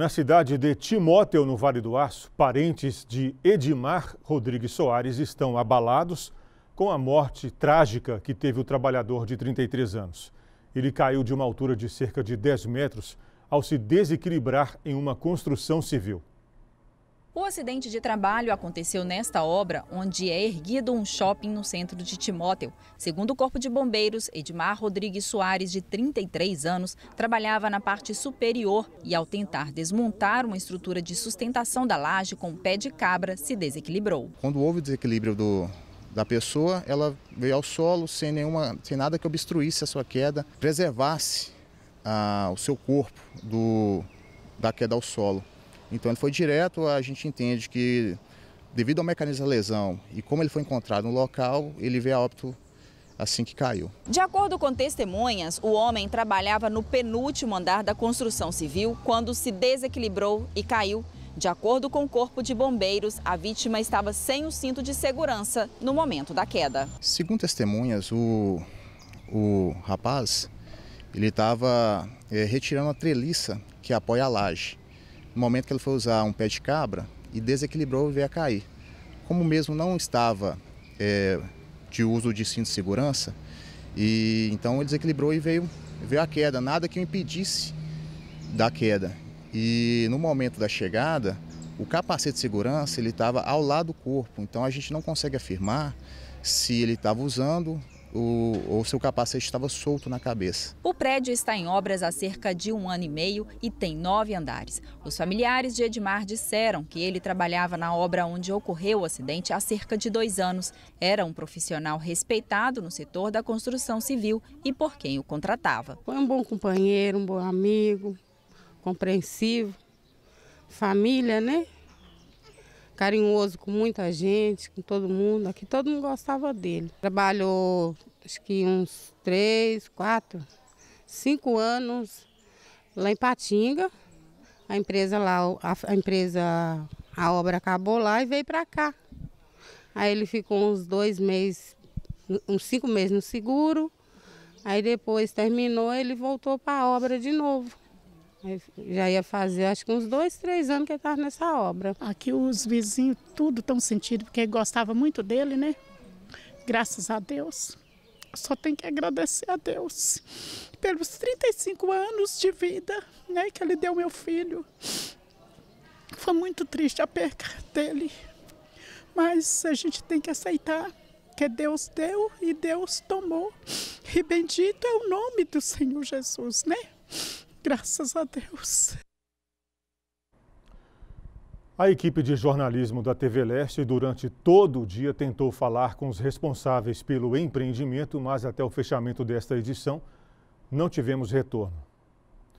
Na cidade de Timóteo, no Vale do Aço, parentes de Edmar Rodrigues Soares estão abalados com a morte trágica que teve o trabalhador de 33 anos. Ele caiu de uma altura de cerca de 10 metros ao se desequilibrar em uma construção civil. O acidente de trabalho aconteceu nesta obra, onde é erguido um shopping no centro de Timóteo. Segundo o Corpo de Bombeiros, Edmar Rodrigues Soares, de 33 anos, trabalhava na parte superior e, ao tentar desmontar uma estrutura de sustentação da laje com um pé de cabra, se desequilibrou. Quando houve o desequilíbrio do, da pessoa, ela veio ao solo sem, nenhuma, sem nada que obstruísse a sua queda, preservasse ah, o seu corpo do, da queda ao solo. Então ele foi direto, a gente entende que devido ao mecanismo da lesão e como ele foi encontrado no local, ele veio a óbito assim que caiu. De acordo com testemunhas, o homem trabalhava no penúltimo andar da construção civil quando se desequilibrou e caiu. De acordo com o Corpo de Bombeiros, a vítima estava sem o cinto de segurança no momento da queda. Segundo testemunhas, o, o rapaz ele estava é, eh, retirando a treliça que apoia a laje. No momento que ele foi usar um pé de cabra e desequilibrou e veio a cair. Como mesmo não estava é, de uso de cinto de segurança, e então ele desequilibrou e veio, veio a queda, nada que o impedisse da queda. E no momento da chegada, o capacete de segurança ele estava ao lado do corpo, então a gente não consegue afirmar se ele estava usando o, o seu capacete estava solto na cabeça. O prédio está em obras há cerca de um ano e meio e tem nove andares. Os familiares de Edmar disseram que ele trabalhava na obra onde ocorreu o acidente há cerca de dois anos. Era um profissional respeitado no setor da construção civil e por quem o contratava. Foi um bom companheiro, um bom amigo, compreensivo, família, né? carinhoso com muita gente, com todo mundo. Aqui todo mundo gostava dele. Trabalhou acho que uns três, quatro, cinco anos lá em Patinga. A empresa lá, a, a empresa, a obra acabou lá e veio para cá. Aí ele ficou uns dois meses, uns cinco meses no seguro. Aí depois terminou, ele voltou para a obra de novo. Já ia fazer acho que uns dois, três anos que ele estava nessa obra. Aqui os vizinhos tudo tão sentido porque gostava muito dele, né? Graças a Deus. Só tem que agradecer a Deus pelos 35 anos de vida né, que ele deu meu filho. Foi muito triste a perca dele, mas a gente tem que aceitar que Deus deu e Deus tomou. E bendito é o nome do Senhor Jesus, né? Graças a Deus. A equipe de jornalismo da TV Leste durante todo o dia tentou falar com os responsáveis pelo empreendimento, mas até o fechamento desta edição não tivemos retorno.